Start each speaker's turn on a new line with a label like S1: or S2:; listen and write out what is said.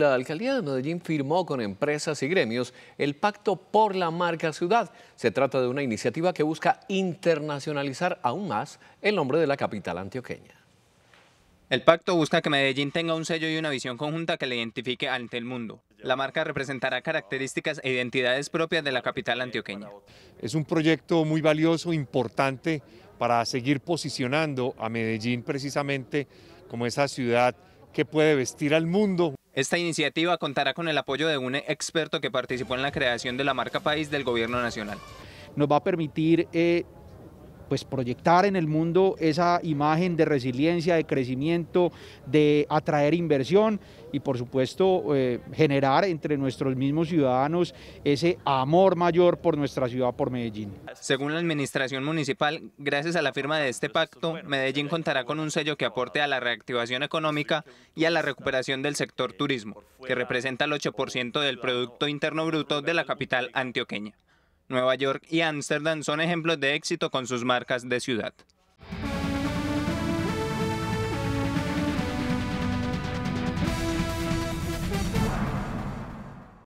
S1: La alcaldía de Medellín firmó con empresas y gremios el Pacto por la Marca Ciudad. Se trata de una iniciativa que busca internacionalizar aún más el nombre de la capital antioqueña. El pacto
S2: busca que Medellín tenga un sello y una visión conjunta que le identifique ante el mundo. La marca representará características e identidades propias de la capital antioqueña.
S3: Es un proyecto muy valioso, importante para seguir posicionando a Medellín precisamente como esa ciudad que puede vestir al mundo.
S2: Esta iniciativa contará con el apoyo de un experto que participó en la creación de la marca País del Gobierno Nacional.
S3: Nos va a permitir eh,
S4: pues proyectar en el mundo esa imagen de resiliencia, de crecimiento, de atraer inversión y por supuesto eh, generar entre nuestros mismos ciudadanos ese amor mayor por nuestra ciudad, por Medellín.
S2: Según la administración municipal, gracias a la firma de este pacto, Medellín contará con un sello que aporte a la reactivación económica y a la recuperación del sector turismo, que representa el 8% del Producto Interno Bruto de la capital antioqueña. Nueva York y Ámsterdam son ejemplos de éxito con sus marcas de ciudad.